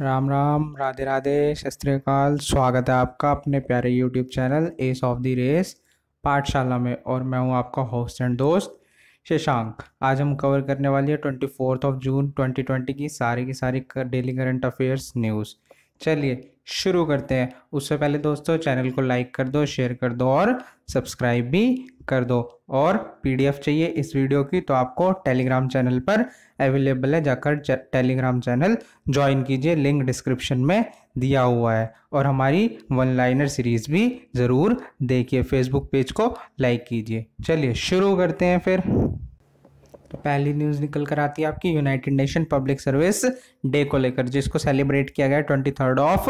राम राम राधे राधे शस्त्रकाल स्वागत है आपका अपने प्यारे YouTube channel ace of the race Pathshala में और मैं हूं आपका होस्ट एंड दोस्त शशांक आज हम कवर करने वाले हैं twenty fourth of June twenty twenty की सारी की सारी डेली करंट अफेयर्स न्यूज़ चलिए शुरू करते हैं उससे पहले दोस्तों चैनल को लाइक कर दो शेयर कर दो और सब्सक्राइब भी कर दो और पीडीएफ चाहिए इस वीडियो की तो आपको टेलीग्राम चैनल पर अवेलेबल है जाकर टेलीग्राम चैनल ज्वाइन कीजिए लिंक डिस्क्रिप्शन में दिया हुआ है और हमारी वन लाइनर सीरीज़ भी ज़रूर देखिए फेसबुक पेज को लाइक कीजिए चलिए शुरू करते हैं फिर तो पहली न्यूज़ निकल कर आती है आपकी United Nation public service day को लेकर जिसको सेलिब्रेट किया गया ट्वेंटी थर्ड ऑफ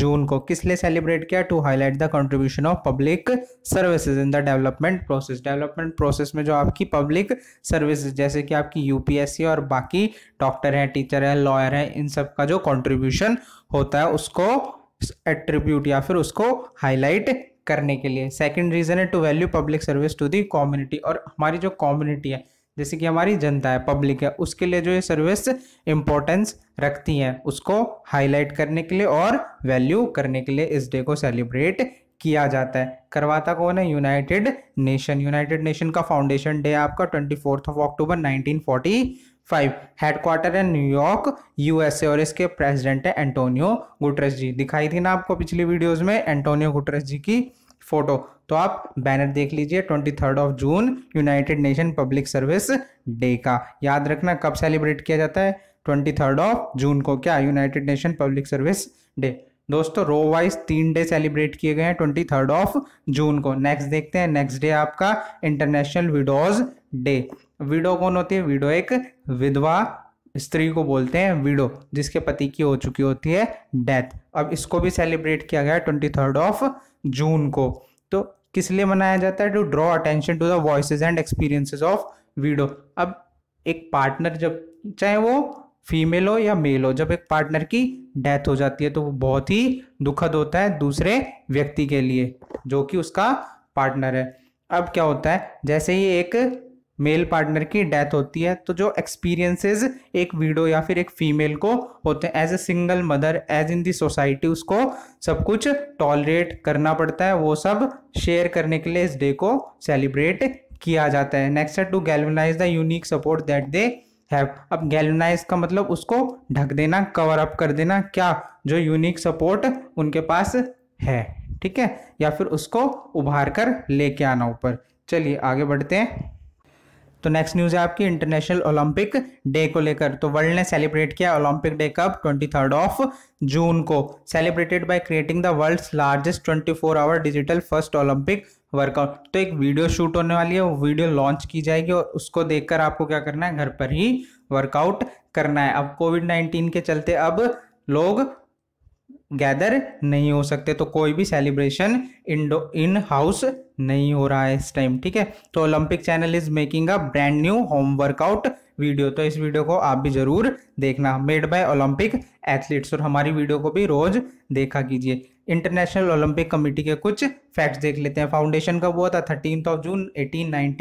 जून को किस लिए सेलिब्रेट किया to highlight the contribution of public services in the development process development process में जो आपकी पब्लिक सर्विस जैसे कि आपकी यूपीएससी और बाकी डॉक्टर हैं टीचर हैं लॉयर हैं इन सब का जो कॉन्ट्रीब्यूशन होता है उसको एट्रीब्यूट या फिर उसको हाईलाइट करने के लिए सेकेंड रीज़न है to value public service to the community और हमारी जो कम्युनिटी है जैसे कि हमारी जनता है पब्लिक है उसके लिए जो ये सर्विस इंपॉर्टेंस रखती हैं उसको हाईलाइट करने के लिए और वैल्यू करने के लिए इस डे को सेलिब्रेट किया जाता है करवाता कौन है यूनाइटेड नेशन यूनाइटेड नेशन का फाउंडेशन डे आपका twenty fourth of October nineteen forty five headquarter है न्यूयॉर्क यूएसए और इसके प्रेसिडेंट है एंटोनियो गुटरेस जी दिखाई थी ना आपको पिछली वीडियोस में एंटोनियो गुटरेस जी की फोटो तो आप बैनर देख लीजिए twenty third of June United Nation public service day का याद रखना कब सेलिब्रेट किया जाता है ट्वेंटी थर्ड ऑफ जून को क्या United Nation public service day दोस्तों रो वाइज तीन डे सेलिब्रेट किए गए हैं ट्वेंटी थर्ड ऑफ जून को नेक्स्ट देखते हैं नेक्स्ट डे आपका इंटरनेशनल विडोज डे विडो कौन होती है विडो एक विधवा स्त्री को बोलते हैं विडो जिसके पति की हो चुकी होती है डेथ अब इसको भी सेलिब्रेट किया गया ट्वेंटी थर्ड ऑफ जून को तो किस लिए मनाया जाता है to draw attention to the voice and experiences of widow अब एक पार्टनर जब चाहे वो फीमेल हो या मेल हो जब एक पार्टनर की डेथ हो जाती है तो वो बहुत ही दुखद होता है दूसरे व्यक्ति के लिए जो कि उसका पार्टनर है अब क्या होता है जैसे ही एक मेल पार्टनर की डेथ होती है तो जो एक्सपीरियंसेस एक वीडो या फिर एक फीमेल को होते हैं as a single mother as in the society उसको सब कुछ टॉलरेट करना पड़ता है वो सब शेयर करने के लिए इस डे को सेलिब्रेट किया जाता है नेक्स्ट है to galvanise the unique support that they have अब गैलवनाइज का मतलब उसको ढक देना कवर अप कर देना क्या जो यूनिक सपोर्ट उनके पास है ठीक है या फिर उसको उभार कर लेके आना ऊपर चलिए आगे बढ़ते हैं तो नेक्स्ट न्यूज़ है आपकी इंटरनेशनल ओलंपिक डे को लेकर तो वर्ल्ड ने सेलिब्रेट किया ओलंपिक डे कब ट्वेंटी थर्ड ऑफ जून को celebrated by creating the world's largest twenty four hour digital first Olympic workout तो एक वीडियो शूट होने वाली है वो वीडियो लॉन्च की जाएगी और उसको देखकर आपको क्या करना है घर पर ही वर्कआउट करना है अब कोविड नाइन्टीन के चलते अब लोग गैदर नहीं हो सकते तो कोई भी सेलिब्रेशन इंडो इन हाउस नहीं हो रहा है इस टाइम ठीक है तो Olympic channel is making a brand new home workout video तो इस वीडियो को आप भी जरूर देखना मेड बाय ओलंपिक एथलीट्स और हमारी वीडियो को भी रोज देखा कीजिए इंटरनेशनल ओलंपिक कमेटी के कुछ फैक्ट्स देख लेते हैं फाउंडेशन कब हुआ था thirteen of June eighteen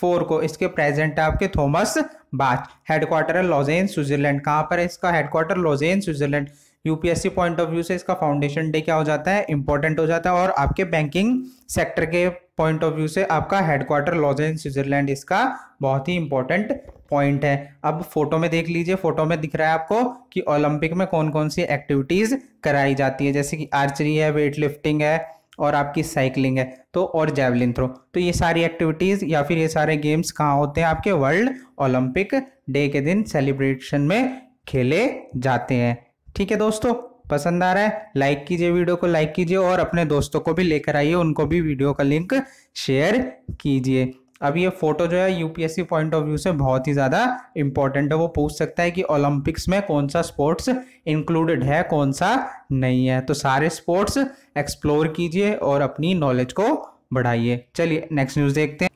four को इसके प्रेजेंट है आपके थॉमस बाच हेडक्वार्टर है लॉजेन स्विट्जरलैंड कहाँ पर है इसका headquarter Lausanne Switzerland UPSC point of view से इसका फाउंडेशन डे क्या हो जाता है इंपॉर्टेंट हो जाता है और आपके बैंकिंग सेक्टर के पॉइंट ऑफ व्यू से आपका हेडक्वार्टर लॉज इन स्विट्जरलैंड इसका बहुत ही इंपॉर्टेंट पॉइंट है अब फोटो में देख लीजिए फोटो में दिख रहा है आपको कि ओलंपिक में कौन कौन सी एक्टिविटीज़ कराई जाती है जैसे कि आर्चरी है वेट लिफ्टिंग है और आपकी साइकिलिंग है तो और जैवलिन थ्रो तो ये सारी एक्टिविटीज़ या फिर ये सारे गेम्स कहाँ होते हैं आपके वर्ल्ड ओलंपिक डे के दिन सेलिब्रेशन में खेले जाते हैं ठीक है दोस्तों पसंद आ रहा है लाइक कीजिए वीडियो को लाइक कीजिए और अपने दोस्तों को भी लेकर आइए उनको भी वीडियो का लिंक शेयर कीजिए अब ये फोटो जो है यूपीएससी पॉइंट ऑफ व्यू से बहुत ही ज़्यादा इंपॉर्टेंट है वो पूछ सकता है कि ओलंपिक्स में कौन सा स्पोर्ट्स इंक्लूडेड है कौन सा नहीं है तो सारे स्पोर्ट्स एक्सप्लोर कीजिए और अपनी नॉलेज को बढ़ाइए चलिए नेक्स्ट न्यूज़ देखते हैं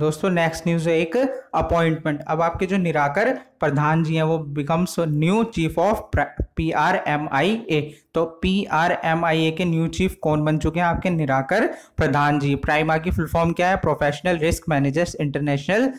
दोस्तों नेक्स्ट न्यूज है एक अपॉइंटमेंट अब आपके जो निराकर प्रधान जी हैं वो becomes new chief of P R M I A तो P R M I A के न्यू चीफ कौन बन चुके हैं आपके निराकर प्रधान जी प्राइमा की फुल फॉर्म क्या है professional risk managers international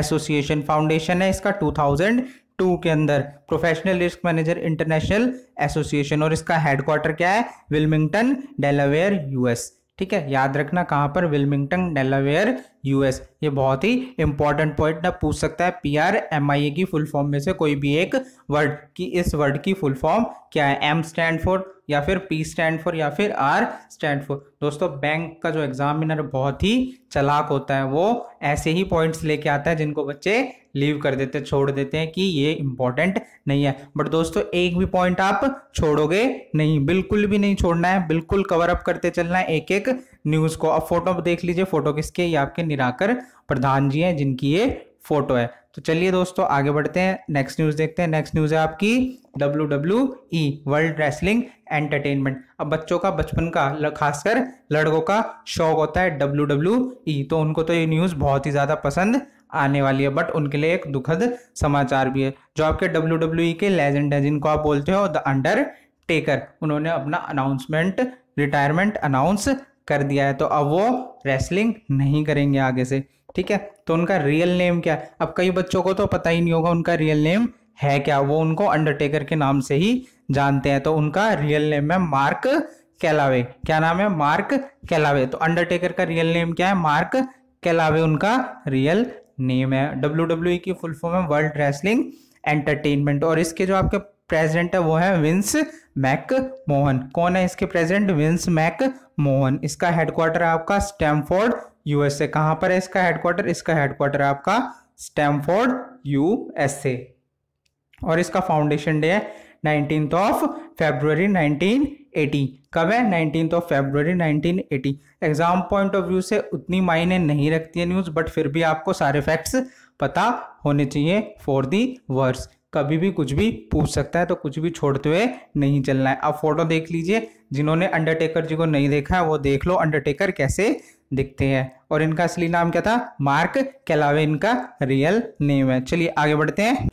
association foundation है इसका टू थाउजेंड टू के अंदर professional risk manager international association और इसका हेडक्वार्टर क्या है विल्मिंगटन डेलावेयर यूएस ठीक है याद रखना कहाँ पर विल्मिंगटन डेलावेयर यूएस ये बहुत ही इंपॉर्टेंट पॉइंट ना पूछ सकता है P R M I A की फुल फॉर्म में से कोई भी एक वर्ड कि इस वर्ड की फुल फॉर्म क्या है एम स्टैंड फॉर या फिर पी स्टैंड फॉर या फिर आर स्टैंड फॉर दोस्तों बैंक का जो एग्जामिनर बहुत ही चलाक होता है वो ऐसे ही पॉइंट्स लेके आता है जिनको बच्चे लीव कर देते हैं छोड़ देते हैं कि ये इंपॉर्टेंट नहीं है बट दोस्तों एक भी पॉइंट आप छोड़ोगे नहीं बिल्कुल भी नहीं छोड़ना है बिल्कुल कवर अप करते चलना है एक एक न्यूज़ को अब फोटो देख लीजिए फोटो किसके ये आपके निराकर प्रधान जी हैं जिनकी ये फोटो है तो चलिए दोस्तों आगे बढ़ते हैं नेक्स्ट न्यूज़ देखते हैं नेक्स्ट न्यूज़ है आपकी W W E world wrestling entertainment अब बच्चों का बचपन का खासकर लड़कों का शौक होता है डब्ल्यू डब्ल्यू ई तो उनको तो ये न्यूज़ बहुत ही ज़्यादा पसंद आने वाली है बट उनके लिए एक दुखद समाचार भी है जो आपके डब्ल्यू डब्ल्यू ई के लेजेंड है जिनको आप बोलते हो द अंडर टेकर उन्होंने अपना अनाउंसमेंट रिटायरमेंट अनाउंस कर दिया है तो अब वो रेसलिंग नहीं करेंगे आगे से ठीक है तो उनका रियल नेम क्या है अब कई बच्चों को तो पता ही नहीं होगा उनका रियल नेम है क्या वो उनको अंडरटेकर के नाम से ही जानते हैं तो उनका रियल नेम है मार्क कैलावे क्या नाम है मार्क कैलावे तो अंडरटेकर का रियल नेम क्या है मार्क कैलावे उनका रियल नेम है डब्ल्यू e की फुल फॉर्म है वर्ल्ड रेसलिंग एंटरटेनमेंट और इसके जो आपके प्रेसिडेंट है वो है विंस मैक मोहन कौन है इसके प्रेसिडेंट विंस मैक मोहन इसका हेडक्वार्टर है आपका स्टैमफोर्ड यूएसए कहां पर है इसका हेडक्वार्टर इसका हेडक्वार्टर है आपका स्टैमफोर्ड यूएसए और इसका फाउंडेशन डे है नाइनटीन ऑफ फेब्रुवरी 1980 कब है nineteen of February 1980 exam point of view से उतनी मायने नहीं रखती है न्यूज़ बट फिर भी आपको सारे फैक्ट्स पता होने चाहिए फॉर दी वर्स कभी भी कुछ भी पूछ सकता है तो कुछ भी छोड़ते हुए नहीं चलना है अब फोटो देख लीजिए जिन्होंने अंडरटेकर जी को नहीं देखा है वो देख लो अंडरटेकर कैसे दिखते हैं और इनका असली नाम क्या था मार्क कैलावे इनका रियल नेम है चलिए आगे बढ़ते हैं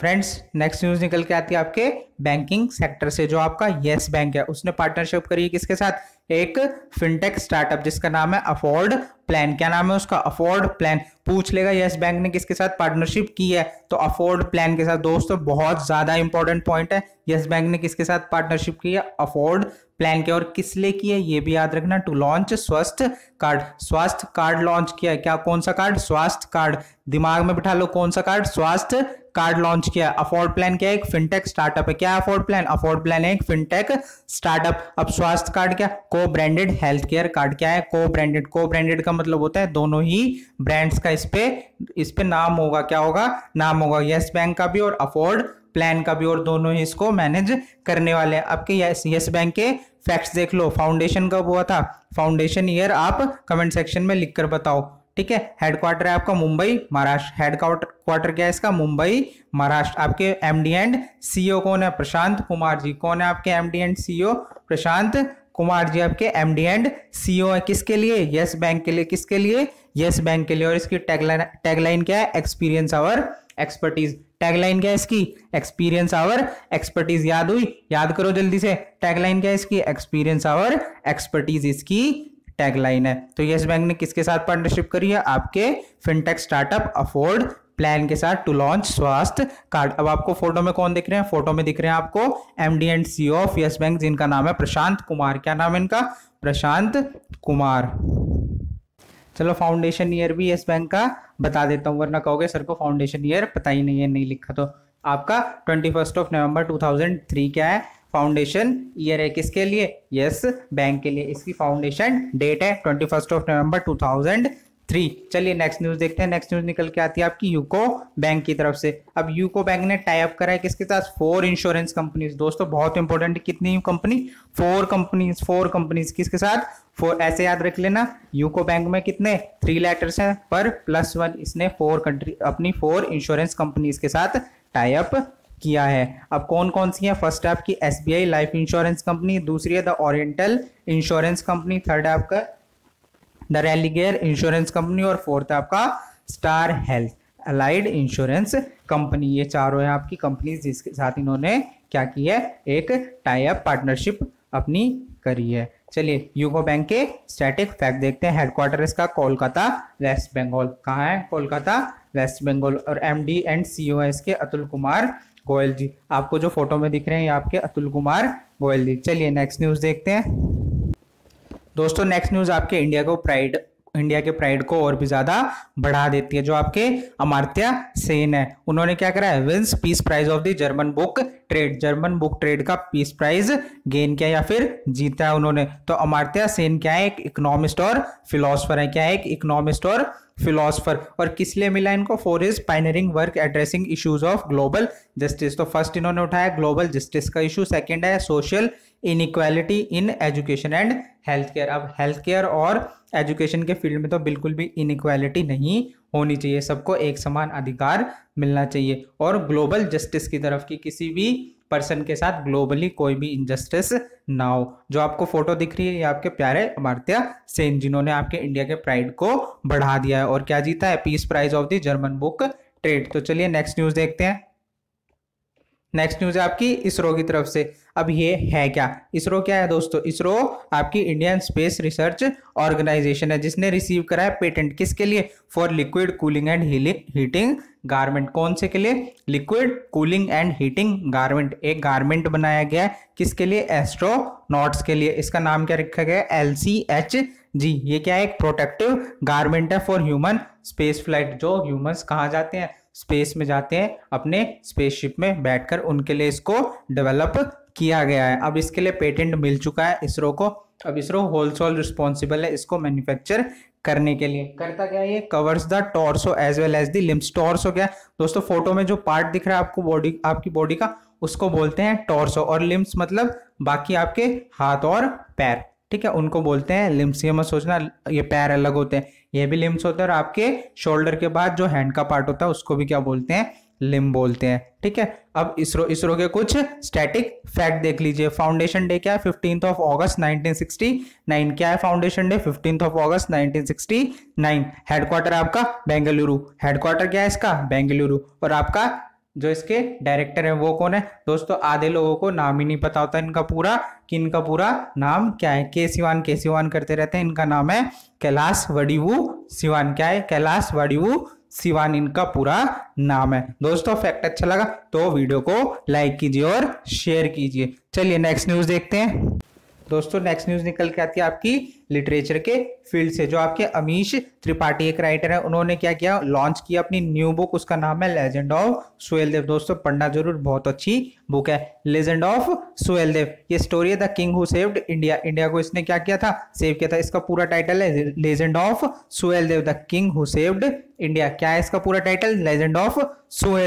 फ्रेंड्स नेक्स्ट न्यूज निकल के आती है आपके बैंकिंग सेक्टर से जो आपका येस बैंक है उसने पार्टनरशिप करी है किसके साथ एक फिनटेक स्टार्टअप जिसका नाम है अफोर्ड प्लान क्या नाम है उसका अफोर्ड प्लान पूछ लेगा यस बैंक ने किसके साथ पार्टनरशिप की है तो अफोर्ड प्लान के साथ दोस्तों बहुत ज़्यादा इंपॉर्टेंट पॉइंट है यस बैंक ने किसके साथ पार्टनरशिप की है अफोर्ड प्लान के और किस लिए की है ये भी याद रखना to launch Swasth card Swasthya card launch किया है क्या कौन सा कार्ड स्वास्थ्य कार्ड दिमाग में बिठा लो कौन सा कार्ड स्वास्थ्य कार्ड लॉन्च किया अफोर्ड प्लान क्या एक फिनटेक स्टार्टअप है क्या अफोर्ड प्लान अफोर्ड प्लान है एक फिनटेक स्टार्टअप अब स्वास्थ्य कार्ड क्या को ब्रांडेड हेल्थ केयर कार्ड क्या है को ब्रांडेड को ब्रांडेड का मतलब होता है दोनों ही ब्रांड्स का इस पे इस पे नाम होगा क्या होगा नाम होगा यस बैंक का भी और अफोर्ड प्लान का भी और दोनों ही इसको मैनेज करने वाले हैं आपके यस यस बैंक के फैक्ट्स देख लो फाउंडेशन कब हुआ था फाउंडेशन ईयर आप कमेंट सेक्शन में लिख कर बताओ ठीक है हेडक्वार्टर है आपका मुंबई महाराष्ट्र हेड क्वार्टर क्या है इसका मुंबई महाराष्ट्र आपके एमडी एंड सीईओ कौन है प्रशांत कुमार जी कौन है आपके MD and CEO Prashant Kumar ji आपके एम डी एंड ओ है किसके लिए यस yes बैंक के लिए किसके लिए यस yes बैंक के लिए और इसकी टैगलाइन टैगलाइन क्या है एक्सपीरियंस आवर एक्सपर्टीज टैगलाइन क्या है इसकी एक्सपीरियंस आवर एक्सपर्टीज याद हुई याद करो जल्दी से टैगलाइन क्या है इसकी एक्सपीरियंस आवर एक्सपर्टीज इसकी टैगलाइन है तो यस बैंक ने किसके साथ पार्टनरशिप करी है आपके फिनटेक स्टार्टअप अफोर्ड प्लान के साथ टू लॉन्च स्वास्थ्य कार्ड अब आपको फोटो में कौन दिख रहे हैं फोटो में दिख रहे हैं आपको MD and C of Yes Bank जिनका नाम है प्रशांत कुमार क्या नाम है इनका प्रशांत कुमार चलो फाउंडेशन ईयर भी यस बैंक का बता देता हूँ वरना कहोगे सर को फाउंडेशन ईयर पता ही नहीं है नहीं लिखा तो आपका twenty first of November two thousand three क्या है फाउंडेशन ईयर है किसके लिए यस yes, बैंक के लिए इसकी फाउंडेशन डेट है twenty first of November two thousand three चलिए नेक्स्ट न्यूज देखते हैं नेक्स्ट न्यूज निकल के आती है आपकी यूको बैंक की तरफ से अब यूको बैंक ने टाइप करा है किसके साथ फोर इंश्योरेंस कंपनीज दोस्तों बहुत इंपॉर्टेंट कितनी company four companies four companies किसके साथ फोर ऐसे याद रख लेना यूको बैंक में कितने थ्री लेटर्स हैं पर प्लस वन इसने फोर कंट्री अपनी फोर इंश्योरेंस कंपनीज के साथ टाइप किया है अब कौन कौन सी है फर्स्ट आपकी S B I life insurance company दूसरी है the Oriental insurance company third आपका द रेलिगेयर इंश्योरेंस कंपनी और फोर्थ है आपका star health allied insurance company ये चारों है आपकी कंपनीज जिसके साथ इन्होंने क्या की है एक टाइप पार्टनरशिप अपनी करी है चलिए यूको बैंक के स्टैटिक फैक्ट देखते हैं हेडक्वार्टर इसका कोलकाता वेस्ट बंगाल कहाँ है कोलकाता वेस्ट बंगाल और एमडी एंड सीईओ है इसके अतुल कुमार गोयल जी आपको जो फोटो में दिख रहे हैं ये आपके अतुल कुमार गोयल जी चलिए नेक्स्ट न्यूज देखते हैं दोस्तों नेक्स्ट न्यूज आपके इंडिया को प्राइड इंडिया के प्राइड को और भी ज्यादा बढ़ा देती है जो आपके अमार्त्या सेन है उन्होंने क्या करा है wins peace prize of the German book trade German book trade का पीस प्राइज गेन किया या फिर जीता है उन्होंने तो अमार्त्या सेन क्या है एक इकोनॉमिस्ट और फिलोसफर है क्या है एक इकोनॉमिस्ट और फिलोसफर और किस लिए मिला इनको for is pioneering work addressing issues of global justice तो फर्स्ट इन्होंने उठाया ग्लोबल जस्टिस का इशू सेकेंड है social inequality in education and health care अब हेल्थ केयर और एजुकेशन के फील्ड में तो बिल्कुल भी इनइक्वालिटी नहीं होनी चाहिए सबको एक समान अधिकार मिलना चाहिए और ग्लोबल जस्टिस की तरफ की किसी भी पर्सन के साथ ग्लोबली कोई भी इनजस्टिस ना हो जो आपको फोटो दिख रही है ये आपके प्यारे अमारत्य सेन जिन्होंने आपके इंडिया के प्राइड को बढ़ा दिया है और क्या जीता है peace prize of the German book trade तो चलिए नेक्स्ट न्यूज देखते हैं नेक्स्ट न्यूज है आपकी इसरो की तरफ से अब ये है क्या इसरो क्या है दोस्तों इसरो आपकी इंडियन स्पेस रिसर्च ऑर्गेनाइजेशन है जिसने रिसीव करा है पेटेंट किसके लिए for liquid cooling and heating garment कौन से के लिए liquid cooling and heating garment एक गारमेंट बनाया गया है किसके लिए एस्ट्रोनॉट्स के लिए इसका नाम क्या रखा गया है एल सी एच जी ये क्या है एक प्रोटेक्टिव गारमेंट है फॉर ह्यूमन स्पेस फ्लाइट जो ह्यूमन्स कहाँ जाते हैं स्पेस में जाते हैं अपने स्पेसशिप में बैठकर उनके लिए इसको डेवलप किया गया है अब इसके लिए पेटेंट मिल चुका है इसरो को अब इसरो होल सोल रिस्पॉन्सिबल है इसको मैन्युफैक्चर करने के लिए करता क्या है ये covers the torso as well as the limbs torso क्या दोस्तों फोटो में जो पार्ट दिख रहा है आपको बॉडी आपकी बॉडी का उसको बोलते हैं टॉर्सो और लिम्स मतलब बाकी आपके हाथ और पैर ठीक है उनको बोलते हैं लिम्स ये मत सोचना ये पैर अलग होते हैं ये भी लिम्स होते हैं और आपके शोल्डर के बाद जो हैंड का पार्ट होता है उसको भी क्या बोलते हैं लिम बोलते हैं ठीक है अब इसरो इसरो के कुछ स्टैटिक फैक्ट देख लीजिए फाउंडेशन डे क्या है फिफ्टींथ ऑफ ऑगस्ट 1969 क्या है foundation day fifteenth of August 1969 headquarter आपका बेंगलुरु हेडक्वार्टर क्या है इसका बेंगलुरु और आपका जो इसके डायरेक्टर हैं वो कौन है दोस्तों आधे लोगों को नाम ही नहीं पता होता इनका पूरा कि इनका पूरा नाम क्या है के सिवान के सिवान करते रहते हैं इनका नाम है कैलाश वडीवू सिवान क्या है कैलाश वडीवू सिवान इनका पूरा नाम है दोस्तों फैक्ट अच्छा लगा तो वीडियो को लाइक कीजिए और शेयर कीजिए चलिए नेक्स्ट न्यूज देखते हैं दोस्तों नेक्स्ट न्यूज निकल के आती है आपकी लिटरेचर के फील्ड से जो आपके अमीश त्रिपाठी एक राइटर है उन्होंने क्या किया लॉन्च किया अपनी न्यू बुक उसका नाम है लेजेंड ऑफ देव दोस्तों पढ़ना जरूर बहुत अच्छी बुक है लेजेंड ऑफ देव ये स्टोरी है the king who saved India India को इसने क्या किया था सेव किया था इसका पूरा टाइटल है legend of Dev the king who saved India क्या है इसका पूरा title legend of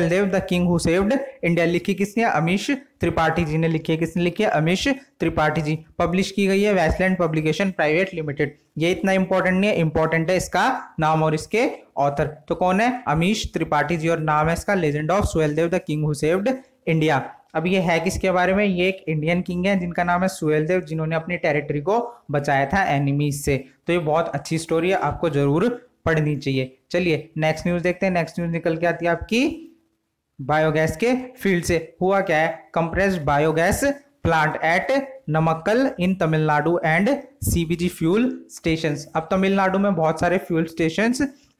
Dev the king who saved India लिखी किसने अमीश त्रिपाठी जी ने लिखी है किसने लिखी है अमीश त्रिपाठी जी पब्लिश की गई है Westland publication private private limited ये इतना इंपॉर्टेंट नहीं है इंपॉर्टेंट है इसका नाम और इसके ऑथर तो कौन है अमीश त्रिपाठी जी और नाम है इसका legend of Suheldev the king who saved India अब ये है किसके बारे में ये एक इंडियन किंग है जिनका नाम है सुहेलदेव जिन्होंने अपनी टेरिटरी को बचाया था एनिमीज से तो ये बहुत अच्छी स्टोरी है आपको जरूर पढ़नी चाहिए चलिए नेक्स्ट न्यूज देखते हैं नेक्स्ट न्यूज निकल के आती है आपकी बायोगैस के फील्ड से हुआ क्या है compressed biogas plant at Namakkal in Tamil Nadu and CBG fuel station अब तमिलनाडु में बहुत सारे फ्यूल स्टेशन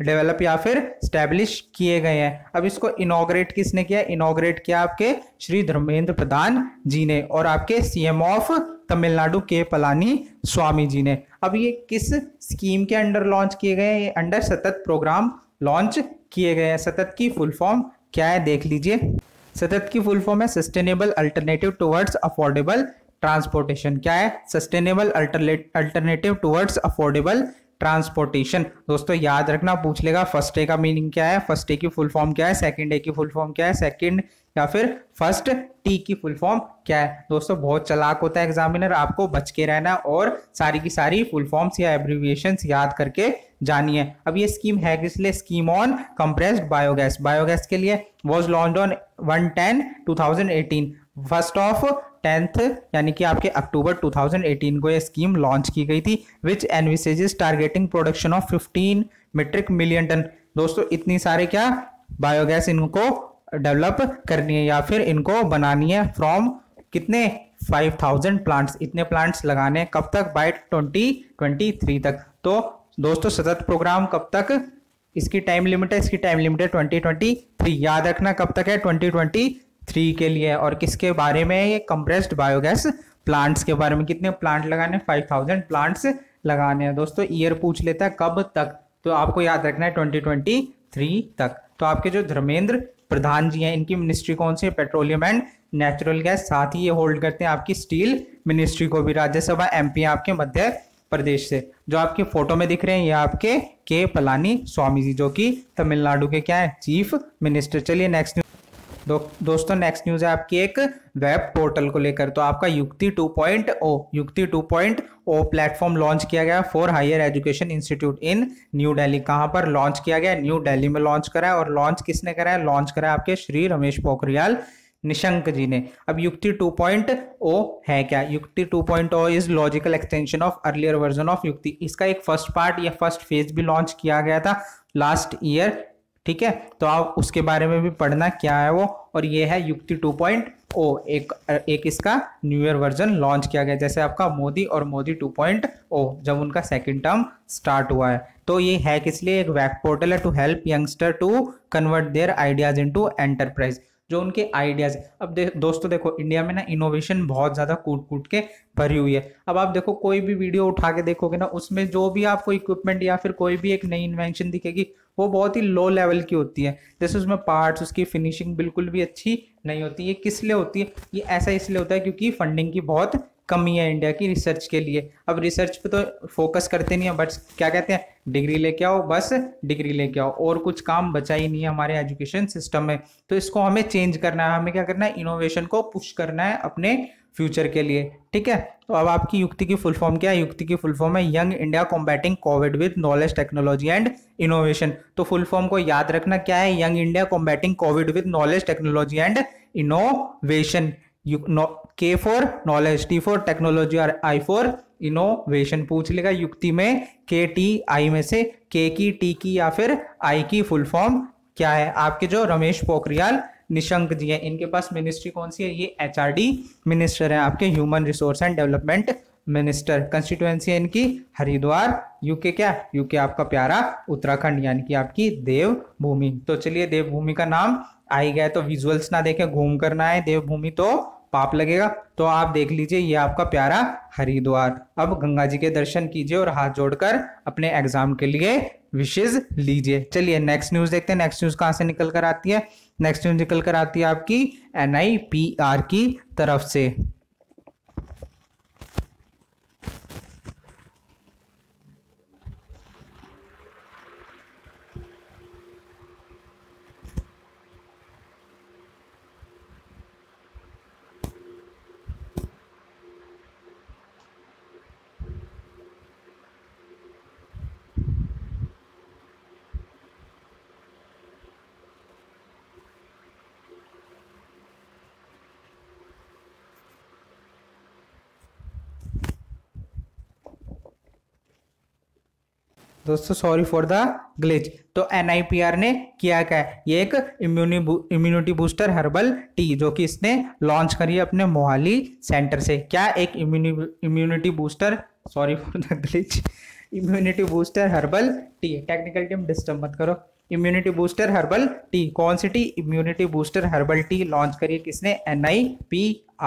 डेवलप या फिर स्टैब्लिश किए गए हैं अब इसको इनोग्रेट किसने किया इनोग्रेट किया आपके श्री धर्मेंद्र प्रधान जी ने और आपके सीएम ऑफ तमिलनाडु के पलानी स्वामी जी ने अब ये किस स्कीम के अंडर लॉन्च किए गए हैं ये अंडर सतत प्रोग्राम लॉन्च किए गए हैं सतत की फुल फॉर्म क्या है देख लीजिए सतत की फुल फॉर्म है sustainable alternative towards affordable transportation क्या है sustainable alternative towards affordable transportation दोस्तों याद रखना पूछ लेगा फर्स्ट डे का मीनिंग क्या है फर्स्ट डे की फुल फॉर्म क्या है सेकंड डे की फुल फॉर्म क्या है सेकंड या फिर फर्स्ट टी की फुल फॉर्म क्या है दोस्तों बहुत चलाक होता है एग्जामिनर आपको बच के रहना और सारी की सारी फुल फॉर्म्स या एब्रीविएशन याद करके जानी है अब ये स्कीम है किस लिए scheme on compressed biogas biogas के लिए was launch on one ten two thousand eighteen first of tenth यानी कि आपके अक्टूबर 2018 को ये स्कीम लॉन्च की गई थी which envisages targeting production of 15 metric million ton दोस्तों इतनी सारे क्या बायोगैस इनको डेवलप करनी है या फिर इनको बनानी है फ्रॉम कितने 5000 प्लांट्स इतने प्लांट्स लगाने कब तक बाय 2023 तक तो दोस्तों सतत प्रोग्राम कब तक इसकी टाइम लिमिट है इसकी टाइम लिमिट है ट्वेंटी ट्वेंटी थ्री याद रखना कब तक है ट्वेंटी ट्वेंटी थ्री के लिए और किसके बारे में ये कंप्रेस्ड बायोगैस प्लांट्स के बारे में कितने प्लांट लगाने फाइव थाउजेंड प्लांट्स लगाने हैं दोस्तों ईयर पूछ लेता है कब तक तो आपको याद रखना है ट्वेंटी ट्वेंटी थ्री तक तो आपके जो धर्मेंद्र प्रधान जी हैं इनकी मिनिस्ट्री कौन सी है पेट्रोलियम एंड नेचुरल गैस साथ ही ये होल्ड करते हैं आपकी स्टील मिनिस्ट्री को भी राज्यसभा एम आपके मध्य प्रदेश से जो आपकी फोटो में दिख रहे हैं ये आपके के पलानी स्वामी जी जो कि तमिलनाडु के क्या है चीफ मिनिस्टर चलिए नेक्स्ट न्यूज दो, दोस्तों नेक्स्ट न्यूज है आपकी एक वेब पोर्टल को लेकर तो आपका Yukti 2.0 Yukti two point O platform launch किया गया for higher education institute in New Delhi कहां पर लॉन्च किया गया न्यू दिल्ली में लॉन्च करा है और लॉन्च किसने करा है लॉन्च करा है आपके श्री रमेश पोखरियाल निशंक जी ने अब युक्ति टू पॉइंट ओ है क्या Yukti two point O is logical extension of earlier version of Yukti इसका एक फर्स्ट पार्ट या फर्स्ट फेज भी लॉन्च किया गया था लास्ट ईयर ठीक है तो आप उसके बारे में भी पढ़ना क्या है वो और ये है युक्ति टू ओ एक एक इसका न्यू ईयर वर्जन लॉन्च किया गया जैसे आपका मोदी और मोदी टू पॉइंट ओ जब उनका सेकेंड टर्म स्टार्ट हुआ है तो ये है किस लिए एक वेब पोर्टल है to help youngster to convert their ideas into enterprise जो उनके आइडियाज़ है अब दे, दोस्तों देखो इंडिया में ना इनोवेशन बहुत ज़्यादा कूट कूट के भरी हुई है अब आप देखो कोई भी वीडियो उठा के देखोगे ना उसमें जो भी आपको इक्विपमेंट या फिर कोई भी एक नई इन्वेंशन दिखेगी वो बहुत ही लो लेवल की होती है जैसे उसमें पार्ट्स उसकी फिनिशिंग बिल्कुल भी अच्छी नहीं होती ये किस लिए होती है ये ऐसा इसलिए होता है क्योंकि फंडिंग की बहुत कमी है इंडिया की रिसर्च के लिए अब रिसर्च पे तो फोकस करते नहीं है बट क्या कहते हैं डिग्री लेके आओ बस डिग्री लेके आओ और कुछ काम बचा ही नहीं है हमारे एजुकेशन सिस्टम में तो इसको हमें चेंज करना है हमें क्या करना है इनोवेशन को पुश करना है अपने फ्यूचर के लिए ठीक है तो अब आपकी युक्ति की फुल फॉर्म क्या है युक्ति की फुल फॉर्म है young India combating Covid with knowledge technology and innovation तो फुल फॉर्म को याद रखना क्या है young India combating Covid with knowledge technology and innovation यू K for knowledge T for technology और आई फॉर इनोवेशन पूछ लेगा युक्ति में के टी आई में से के की टी की या फिर आई की फुल फॉर्म क्या है आपके जो रमेश पोखरियाल निशंक जी हैं इनके पास मिनिस्ट्री कौन सी है ये एच मिनिस्टर हैं आपके human resource and development minister constituency है इनकी हरिद्वार यूके क्या यूके आपका प्यारा उत्तराखंड यानी कि आपकी देवभूमि तो चलिए देवभूमि का नाम आई गए तो विजुअल्स ना देखे घूम करना है देवभूमि तो पाप लगेगा तो आप देख लीजिए ये आपका प्यारा हरिद्वार अब गंगा जी के दर्शन कीजिए और हाथ जोड़कर अपने एग्जाम के लिए विशेष लीजिए चलिए नेक्स्ट न्यूज देखते हैं नेक्स्ट न्यूज कहाँ से निकल कर आती है नेक्स्ट न्यूज निकल कर आती है आपकी एन की तरफ से दोस्तों सॉरी फॉर द ग्लिच तो एन ने किया क्या ये एक immunity immunity booster herbal tea जो कि इसने लॉन्च करी है अपने मोहाली सेंटर से क्या एक immunity immunity booster sorry for the glitch immunity booster herbal tea technical team disturb मत करो इम्यूनिटी बूस्टर हर्बल टी कौन सी tea immunity booster herbal tea launch करी किसने N I P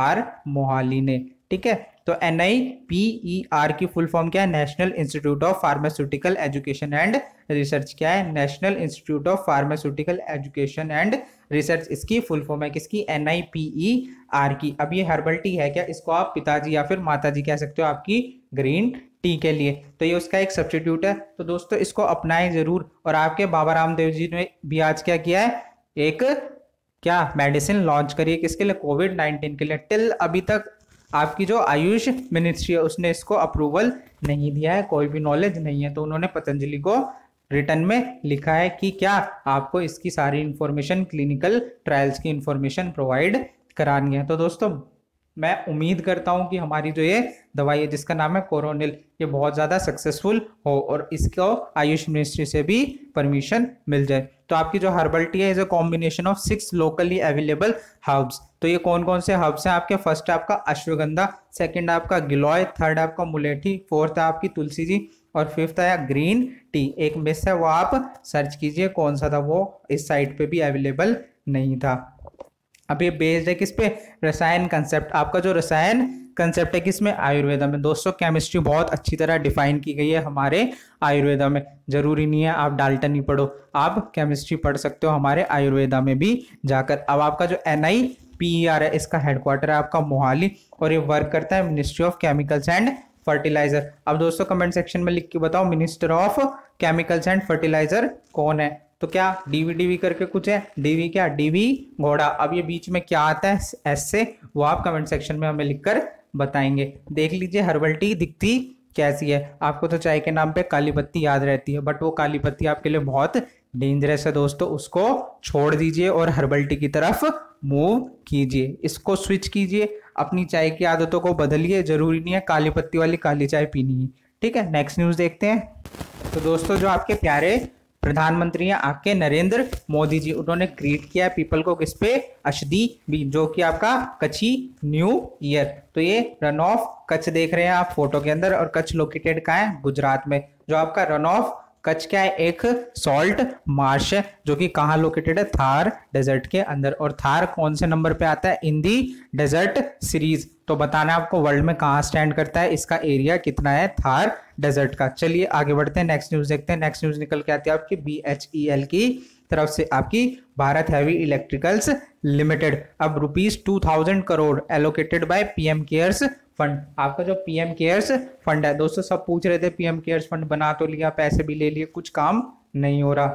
R Mohali ने ठीक है तो N I P E R की फुल फॉर्म क्या है national institute of pharmaceutical education and research क्या है national institute of pharmaceutical education and research इसकी फुल फॉर्म है किसकी N I P E R की अब ये हर्बल टी है क्या इसको आप पिताजी या फिर माताजी कह सकते हो आपकी ग्रीन टी के लिए तो ये उसका एक सब्सटीट्यूट है तो दोस्तों इसको अपनाएं जरूर और आपके बाबा रामदेव जी ने भी आज क्या किया है एक क्या मेडिसिन लॉन्च करिए किसके लिए कोविड नाइन्टीन के लिए टिल अभी तक आपकी जो आयुष मिनिस्ट्री है उसने इसको अप्रूवल नहीं दिया है कोई भी नॉलेज नहीं है तो उन्होंने पतंजलि को रिटर्न में लिखा है कि क्या आपको इसकी सारी इन्फॉर्मेशन क्लिनिकल ट्रायल्स की इन्फॉर्मेशन प्रोवाइड करानी है तो दोस्तों मैं उम्मीद करता हूं कि हमारी जो ये दवाई है जिसका नाम है कोरोनिल ये बहुत ज़्यादा सक्सेसफुल हो और इसको आयुष मिनिस्ट्री से भी परमिशन मिल जाए तो आपकी जो हर्बल टी है is a combination of six locally available herbs तो ये कौन कौन से हर्ब्स हैं आपके फर्स्ट है आपका अश्वगंधा सेकंड है आपका गिलोय थर्ड है आपका मुलेठी फोर्थ है आपकी तुलसी जी और फिफ्थ आया ग्रीन टी एक मिस है वो आप सर्च कीजिए कौन सा था वो इस साइट पे भी अवेलेबल नहीं था अब ये बेस्ड है किस पे रसायन कंसेप्ट आपका जो रसायन कंसेप्ट है किसमें आयुर्वेदा में दोस्तों केमिस्ट्री बहुत अच्छी तरह डिफाइन की गई है हमारे आयुर्वेदा में जरूरी नहीं है आप डाल्टन ही पढ़ो आप केमिस्ट्री पढ़ सकते हो हमारे आयुर्वेदा में भी जाकर अब आपका जो N I P E R है इसका हेडक्वार्टर है आपका मोहाली और ये वर्क करता है ministry of chemicals and fertiliser अब दोस्तों कमेंट सेक्शन में लिख के बताओ minister of chemicals and fertiliser कौन है तो क्या डीवी डीवी करके कुछ है डीवी क्या डीवी घोड़ा अब ये बीच में क्या आता है एस से वो आप कमेंट सेक्शन में हमें लिखकर बताएंगे देख लीजिए हर्बल टी दिखती कैसी है आपको तो चाय के नाम पे काली पत्ती याद रहती है बट वो काली पत्ती आपके लिए बहुत डेंजरस है दोस्तों उसको छोड़ दीजिए और हर्बल टी की तरफ मूव कीजिए इसको स्विच कीजिए अपनी चाय की आदतों को बदलिए जरूरी नहीं है काली पत्ती वाली काली चाय पीनी है ठीक है नेक्स्ट न्यूज़ देखते हैं तो दोस्तों जो आपके प्यारे प्रधानमंत्री हैं आपके नरेंद्र मोदी जी उन्होंने क्रिएट किया है पीपल को किस पे अशदी बीन जो कि आपका कच्छी न्यू ईयर तो ये रन ऑफ कच्छ देख रहे हैं आप फोटो के अंदर और कच्छ लोकेटेड कहाँ है गुजरात में जो आपका रन ऑफ कच्छ क्या है एक सॉल्ट मार्श जो कि कहाँ लोकेटेड है थार डेजर्ट के अंदर और थार कौन से नंबर पे आता है इन दी डेजर्ट सीरीज तो बताना आपको वर्ल्ड में कहाँ स्टैंड करता है इसका एरिया कितना है थार डेजर्ट का चलिए आगे बढ़ते हैं नेक्स्ट न्यूज देखते हैं नेक्स्ट न्यूज निकल के आती है आपकी बी एच ई एल की तरफ से आपकी भारत हैवी इलेक्ट्रिकल्स लिमिटेड अब rupees two thousand crore allocated by PM cares fund आपका जो पीएम केयर्स फंड है दोस्तों सब पूछ रहे थे पीएम केयर्स फंड बना तो लिया पैसे भी ले लिए कुछ काम नहीं हो रहा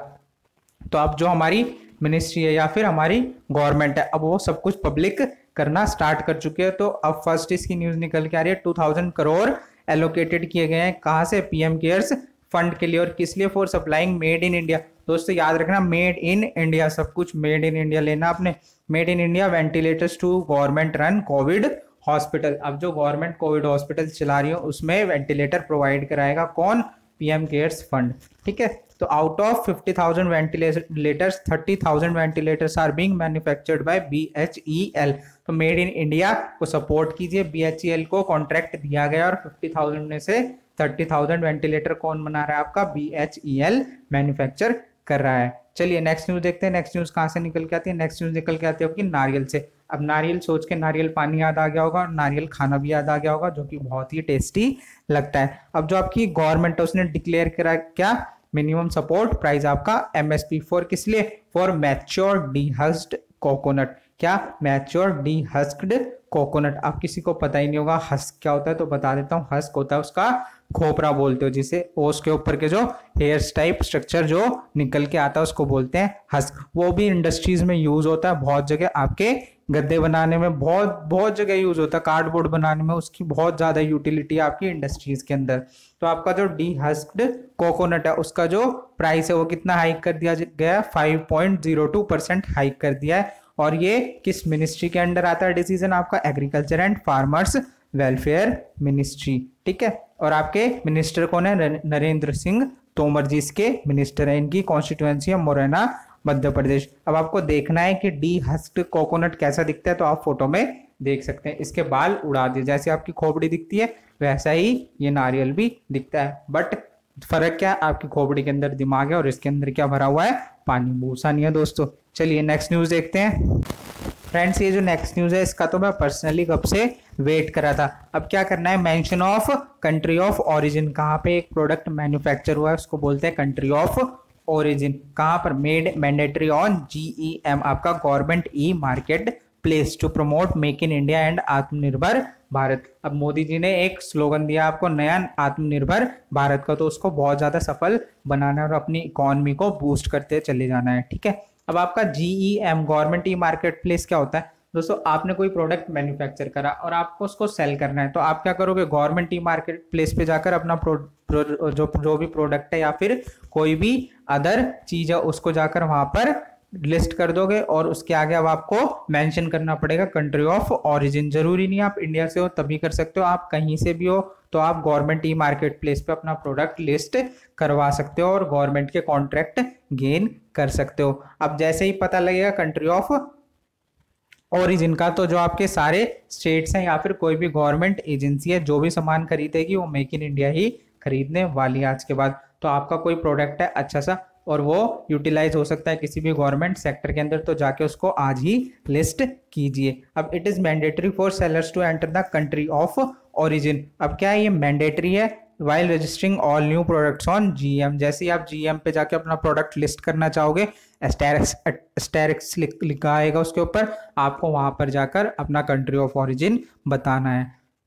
तो अब जो हमारी मिनिस्ट्री है या फिर हमारी गवर्नमेंट है अब वो सब कुछ पब्लिक करना स्टार्ट कर चुके हैं तो अब फर्स्ट इसकी न्यूज़ निकल के आ रही है टू थाउजेंड करोड़ एलोकेटेड किए गए हैं कहाँ से पीएम केयर्स फंड के लिए और किस लिए for supplying made in India दोस्तों याद रखना मेड इन इंडिया सब कुछ मेड इन इंडिया लेना आपने made in India ventilators to government run covid hospital अब जो गवर्नमेंट कोविड हॉस्पिटल चला रही हो उसमें वेंटिलेटर प्रोवाइड कराएगा कौन पीएम केयर्स फंड ठीक है तो out of fifty thousand ventilators thirty thousand ventilators are being manufactured by B H E L तो मेड इन इंडिया को सपोर्ट कीजिए बी एच ई एल को कॉन्ट्रैक्ट दिया गया और फिफ्टी थाउजेंड में से थर्टी थाउजेंड वेंटिलेटर कौन बना रहा है आपका B H E L manufacture कर रहा है चलिए नेक्स्ट न्यूज देखते हैं नेक्स्ट न्यूज कहाँ से निकल के आती है नेक्स्ट न्यूज निकल के आती है आपकी नारियल से अब नारियल सोच के नारियल पानी याद आ गया होगा और नारियल खाना भी याद आ गया होगा जो कि बहुत ही टेस्टी लगता है अब जो आपकी गवर्नमेंट है उसने डिक्लेयर करा क्या मिनिमम सपोर्ट प्राइस आपका एम एस पी फॉर किस लिए फॉर मैच्योर डीहस्ड कोकोनट क्या मैच्योर डीहस्क्ड कोकोनट आप किसी को पता ही नहीं होगा हस्क क्या होता है तो बता देता हूँ हस्क होता है उसका खोपरा बोलते हो जिसे उसके ऊपर के जो हेयर टाइप स्ट्रक्चर जो निकल के आता है उसको बोलते हैं हस्क वो भी इंडस्ट्रीज में यूज होता है बहुत जगह आपके गद्दे बनाने में बहुत बहुत जगह यूज होता है कार्डबोर्ड बनाने में उसकी बहुत ज्यादा यूटिलिटी आपकी इंडस्ट्रीज के अंदर तो आपका जो डी हस्ड कोकोनट है उसका जो प्राइस है वो कितना हाइक कर दिया गया है five point zero two percent hike कर दिया है और ये किस मिनिस्ट्री के अंडर आता है डिसीजन आपका agriculture and farmers welfare ministry ठीक है और आपके मिनिस्टर कौन है नरेंद्र सिंह तोमर जी इसके मिनिस्टर हैं इनकी कॉन्स्टिट्यूएंसी है मुरैना मध्य प्रदेश अब आपको देखना है कि डी हस्ट कोकोनट कैसा दिखता है तो आप फोटो में देख सकते हैं इसके बाल उड़ा दिए जैसे आपकी खोपड़ी दिखती है वैसा ही ये नारियल भी दिखता है बट फर्क क्या है आपकी खोपड़ी के अंदर दिमाग है और इसके अंदर क्या भरा हुआ है पानी भूसा नहीं है दोस्तों चलिए नेक्स्ट न्यूज देखते हैं फ्रेंड्स ये जो नेक्स्ट न्यूज़ है इसका तो मैं पर्सनली कब से वेट करा था अब क्या करना है mention of country of origin कहाँ पे एक प्रोडक्ट मैन्युफैक्चर हुआ है उसको बोलते हैं कंट्री ऑफ ओरिजिन कहाँ पर मेड मैंडेटरी ऑन जी आपका government e marketplace to promote make in India and Aatmanirbhar Bharat अब मोदी जी ने एक स्लोगन दिया आपको नया आत्मनिर्भर भारत का तो उसको बहुत ज़्यादा सफल बनाना है और अपनी इकोनॉमी को बूस्ट करते चले जाना है ठीक है अब आपका G E M government e marketplace क्या होता है दोस्तों आपने कोई प्रोडक्ट मैन्युफैक्चर करा और आपको उसको सेल करना है तो आप क्या करोगे गवर्नमेंट ई मार्केट प्लेस पे जाकर अपना प्रो, प्रो, जो जो भी प्रोडक्ट है या फिर कोई भी अदर चीज़ है उसको जाकर वहां पर लिस्ट कर दोगे और उसके आगे अब आपको मेंशन करना पड़ेगा कंट्री ऑफ ओरिजिन जरूरी नहीं आप इंडिया से हो तभी कर सकते हो आप कहीं से भी हो तो आप गवर्नमेंट ई मार्केट प्लेस पे अपना प्रोडक्ट लिस्ट करवा सकते हो और गवर्नमेंट के कॉन्ट्रैक्ट गेन कर सकते हो अब जैसे ही पता लगेगा कंट्री ऑफ ओरिजिन का तो जो आपके सारे स्टेट्स हैं या फिर कोई भी गवर्नमेंट एजेंसी है जो भी सामान खरीदेगी वो मेक इन इंडिया ही खरीदने वाली है आज के बाद तो आपका कोई प्रोडक्ट है अच्छा सा और वो यूटिलाइज हो सकता है किसी भी गवर्नमेंट सेक्टर के अंदर तो जाके उसको आज ही लिस्ट कीजिए अब it is mandatory for sellers to enter the country of origin अब क्या है ये मैंडेटरी है while registering all new products on GeM जैसे ही आप जीएम पे जाके अपना प्रोडक्ट लिस्ट करना चाहोगे एस्टेरिक्स एस्टेरिक्स लिखा आएगा उसके ऊपर आपको वहां पर जाकर अपना कंट्री ऑफ ऑरिजिन बताना है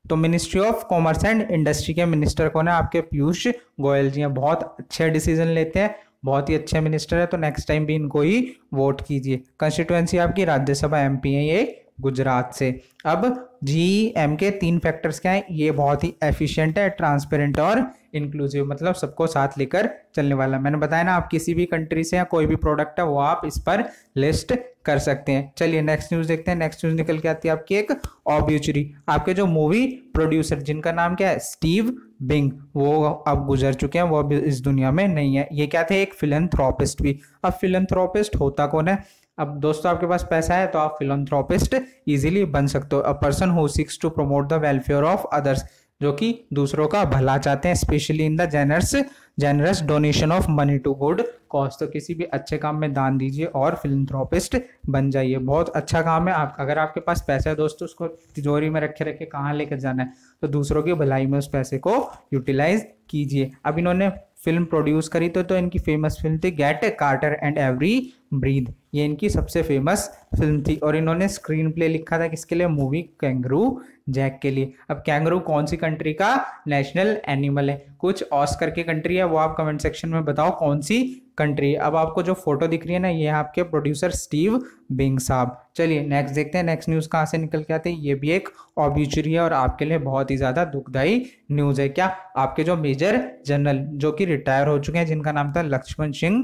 तो ministry of commerce and industry के मिनिस्टर कौन है आपके पीयूष गोयल जी हैं बहुत अच्छे डिसीजन लेते हैं बहुत ही अच्छे मिनिस्टर है तो नेक्स्ट टाइम भी इनको ही वोट कीजिए कंस्टिट्यूएंसी आपकी राज्यसभा एमपी है ये गुजरात से अब जी एम के तीन फैक्टर्स क्या हैं ये बहुत ही एफिशिएंट है ट्रांसपेरेंट और इंक्लूसिव मतलब सबको साथ लेकर चलने वाला मैंने बताया ना आप किसी भी कंट्री से या कोई भी प्रोडक्ट है वो आप इस पर लिस्ट कर सकते हैं चलिए नेक्स्ट न्यूज़ देखते हैं नेक्स्ट न्यूज़ निकल के आती है आपकी एक ऑब्यूचरी आपके जो मूवी प्रोड्यूसर जिनका नाम क्या है स्टीव बिंग वो अब गुजर चुके हैं वो अब इस दुनिया में नहीं है ये क्या थे एक फिलंथ्रोपिस्ट भी अब फिलंथ्रोपिस्ट होता कौन है अब दोस्तों आपके पास पैसा है तो आप फिलोथ्रोपिस्ट इजीली बन सकते हो a person who seeks to promote the welfare of others जो कि दूसरों का भला चाहते हैं specially in the generous generous donation of money to good cause तो किसी भी अच्छे काम में दान दीजिए और फिलोथ्रोपिस्ट बन जाइए बहुत अच्छा काम है आप अगर आपके पास पैसा है दोस्तों उसको तिजोरी में रखे रखे कहाँ लेकर जाना है तो दूसरों की भलाई में उस पैसे को यूटिलाइज कीजिए अब इन्होंने फिल्म प्रोड्यूस करी तो, तो इनकी फेमस फिल्म थी Get Carter and Every Breath ये इनकी सबसे फेमस फिल्म थी और इन्होंने स्क्रीन प्ले लिखा था किसके लिए मूवी कैंगरू जैक के लिए अब कैंगरू कौन सी कंट्री का नेशनल एनिमल है कुछ ऑस्कर की कंट्री है वो आप कमेंट सेक्शन में बताओ कौन सी कंट्री है अब आपको जो फोटो दिख रही है ना ये है आपके प्रोड्यूसर स्टीव बिंग साहब चलिए नेक्स्ट देखते हैं नेक्स्ट न्यूज़ कहाँ से निकल के आते हैं ये भी एक ऑब्यूचरी है और आपके लिए बहुत ही ज़्यादा दुखदायी न्यूज़ है क्या आपके जो मेजर जनरल जो कि रिटायर हो चुके हैं जिनका नाम था लक्ष्मण सिंह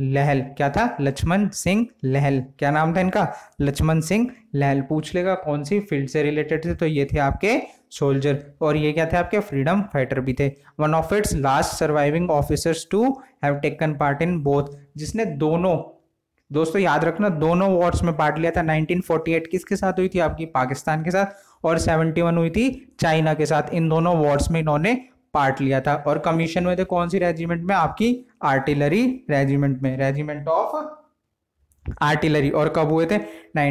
लहल क्या था लक्ष्मण सिंह लहल क्या नाम था इनका लक्ष्मण सिंह लहल पूछ लेगा कौन सी फील्ड से रिलेटेड थे तो ये थे आपके सोल्जर और ये क्या थे आपके फ्रीडम फाइटर भी थे one of its last surviving officers to have taken part in both जिसने दोनों दोस्तों याद रखना दोनों वॉर्स में पार्ट लिया था 1948 किसके साथ हुई थी आपकी पाकिस्तान के साथ और 71 हुई थी चाइना के साथ इन दोनों वॉर्स में इन्होंने पार्ट लिया था और कमीशन में थे कौन सी रेजिमेंट में आपकी आर्टिलरी रेजिमेंट में रेजिमेंट ऑफ आर्टिलरी और कब हुए थे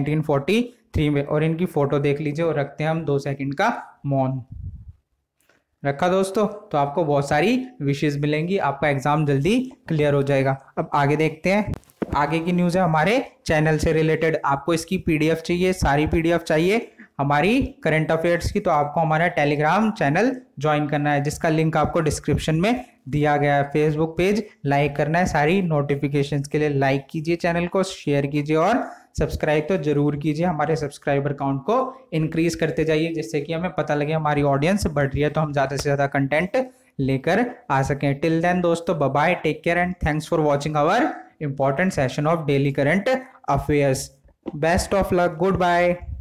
1943 में और इनकी फोटो देख लीजिए और रखते हैं हम दो सेकंड का मौन रखा दोस्तों तो आपको बहुत सारी विशेष मिलेंगी आपका एग्जाम जल्दी क्लियर हो जाएगा अब आगे देखते हैं आगे की न्यूज़ है हमारे चैनल से रिलेटेड आपको इसकी पीडीएफ चाहिए सारी पीडीएफ चाहिए हमारी करंट अफेयर्स की तो आपको हमारा टेलीग्राम चैनल ज्वाइन करना है जिसका लिंक आपको डिस्क्रिप्शन में दिया गया है फेसबुक पेज लाइक करना है सारी नोटिफिकेशन के लिए लाइक कीजिए चैनल को शेयर कीजिए और सब्सक्राइब तो जरूर कीजिए हमारे सब्सक्राइबर काउंट को इंक्रीज करते जाइए जिससे कि हमें पता लगे हमारी ऑडियंस बढ़ रही है तो हम ज़्यादा से ज़्यादा कंटेंट लेकर आ सकें टिल देन दोस्तों bye take care and thanks for watching our important session of daily current affairs best of luck good bye